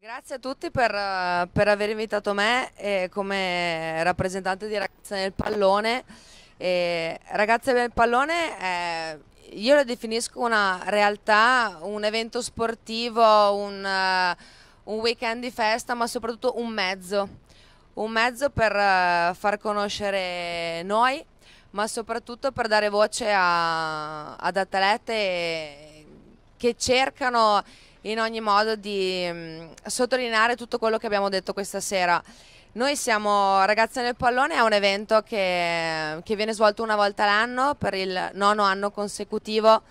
Grazie a tutti per, eh, per aver invitato me eh, come rappresentante di Ragazze nel Pallone. Eh, Ragazze nel Pallone è, eh, io la definisco una realtà, un evento sportivo, un, uh, un weekend di festa, ma soprattutto un mezzo. Un mezzo per uh, far conoscere noi, ma soprattutto per dare voce a, ad atlete che cercano in ogni modo di mh, mm, sottolineare tutto quello che abbiamo detto questa sera. Noi siamo Ragazze nel Pallone, è un evento che, che viene svolto una volta l'anno per il nono anno consecutivo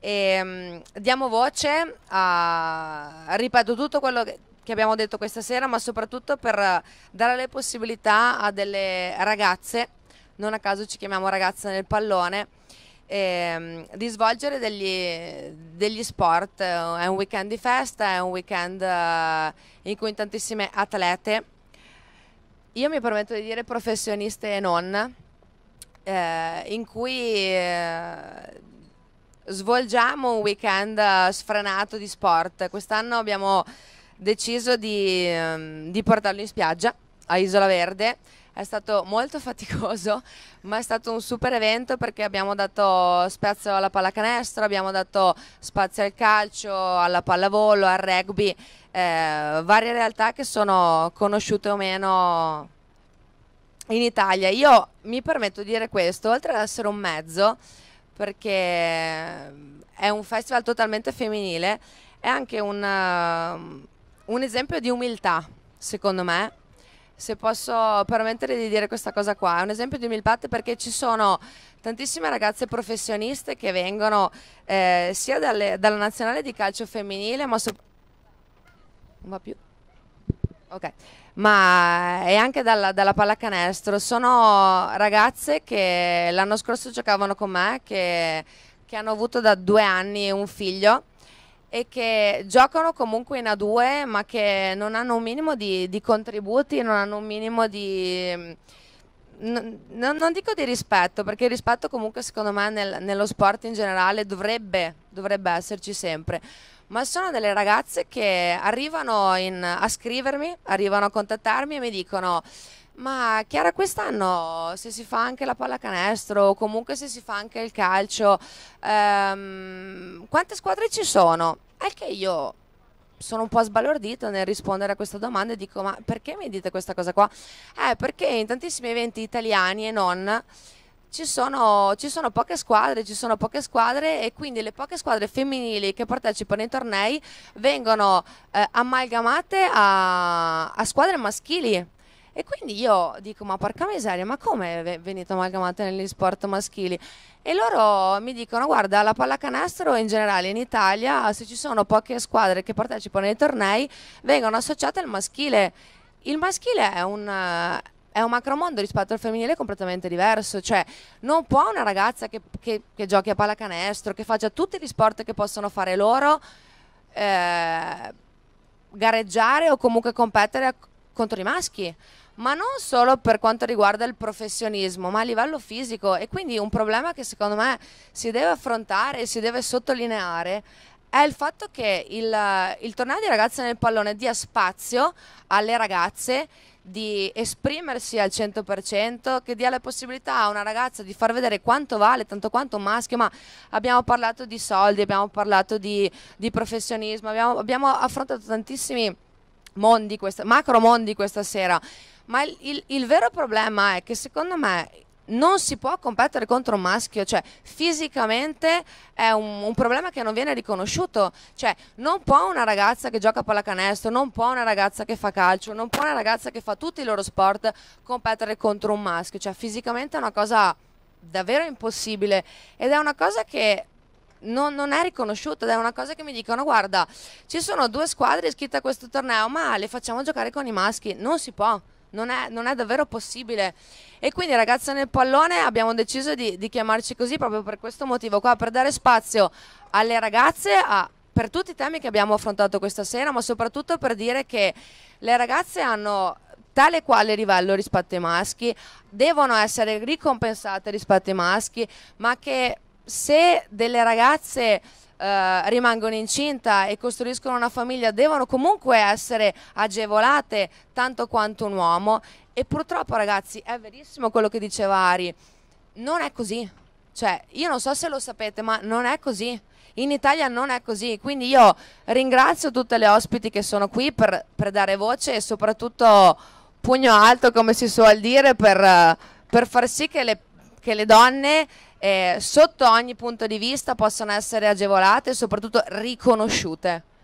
e mh, mm, diamo voce a, ripeto, tutto quello che, che abbiamo detto questa sera, ma soprattutto per dare le possibilità a delle ragazze, non a caso ci chiamiamo ragazze nel pallone, ehm, di svolgere degli, degli, sport. Eh, è un weekend di festa, è un weekend eh, in cui tantissime atlete, io mi permetto di dire professioniste e non, eh, in cui eh, svolgiamo un weekend eh, sfrenato di sport. Quest'anno abbiamo deciso di, ehm, di portarlo in spiaggia a Isola Verde è stato molto faticoso, ma è stato un super evento perché abbiamo dato spazio alla pallacanestro, abbiamo dato spazio al calcio, alla pallavolo, al rugby, eh, varie realtà che sono conosciute o meno in Italia. Io mi permetto di dire questo, oltre ad essere un mezzo, perché è un festival totalmente femminile, è anche un, eh, un esempio di umiltà, secondo me, se posso permettere di dire questa cosa qua, è un esempio di Milpat perché ci sono tantissime ragazze professioniste che vengono eh, sia dalle, dalla nazionale di calcio femminile, ma, so okay. ma eh, anche dalla, dalla, pallacanestro. Sono ragazze che l'anno scorso giocavano con me, che, che hanno avuto da due anni un figlio e che giocano comunque in A2 ma che non hanno un minimo di, di contributi, non hanno un minimo di... Mm, non, non, dico di rispetto, perché il rispetto comunque secondo me nel, nello sport in generale dovrebbe, dovrebbe, esserci sempre, ma sono delle ragazze che arrivano in, a scrivermi, arrivano a contattarmi e mi dicono ma Chiara quest'anno se si fa anche la pallacanestro o comunque se si fa anche il calcio, ehm, quante squadre ci sono? Al che io sono un po' sbalordito nel rispondere a questa domanda e dico ma perché mi dite questa cosa qua? Eh perché in tantissimi eventi italiani e non ci sono, ci sono poche squadre, ci sono poche squadre e quindi le poche squadre femminili che partecipano ai tornei vengono eh, amalgamate a, a squadre maschili e quindi io dico, ma porca miseria, ma come venite amalgamate negli sport maschili? E loro mi dicono, guarda, la pallacanestro in generale in Italia, se ci sono poche squadre che partecipano ai tornei, vengono associate al maschile. Il maschile è un è un macromondo rispetto al femminile completamente diverso, cioè non può una ragazza che, che, che, giochi a pallacanestro, che faccia tutti gli sport che possono fare loro, eh, gareggiare o comunque competere contro i maschi ma non solo per quanto riguarda il professionismo, ma a livello fisico e quindi un problema che secondo me si deve affrontare e si deve sottolineare è il fatto che il, il torneo di ragazze nel pallone dia spazio alle ragazze di esprimersi al 100%, che dia la possibilità a una ragazza di far vedere quanto vale, tanto quanto un maschio, ma abbiamo parlato di soldi, abbiamo parlato di, di professionismo, abbiamo, abbiamo affrontato tantissimi mondi questa, macro mondi questa sera. Ma il, il, il vero problema è che secondo me non si può competere contro un maschio, cioè fisicamente è un, un, problema che non viene riconosciuto, cioè non può una ragazza che gioca a pallacanestro, non può una ragazza che fa calcio, non può una ragazza che fa tutti i loro sport competere contro un maschio, cioè fisicamente è una cosa davvero impossibile ed è una cosa che non, non, è riconosciuta ed è una cosa che mi dicono guarda ci sono due squadre iscritte a questo torneo ma le facciamo giocare con i maschi, non si può. Non è, non è, davvero possibile. E quindi ragazze nel pallone abbiamo deciso di, di, chiamarci così proprio per questo motivo qua, per dare spazio alle ragazze a, per tutti i temi che abbiamo affrontato questa sera, ma soprattutto per dire che le ragazze hanno tale quale livello rispetto ai maschi, devono essere ricompensate rispetto ai maschi, ma che se delle ragazze eh, rimangono incinta e costruiscono una famiglia devono comunque essere agevolate tanto quanto un uomo e purtroppo ragazzi è verissimo quello che diceva Ari, non è così, cioè io non so se lo sapete ma non è così. In Italia non è così, quindi io ringrazio tutte le ospiti che sono qui per, per dare voce e soprattutto pugno alto, come si suol dire, per, per far sì che le che le donne eh, sotto ogni punto di vista possono essere agevolate e soprattutto riconosciute.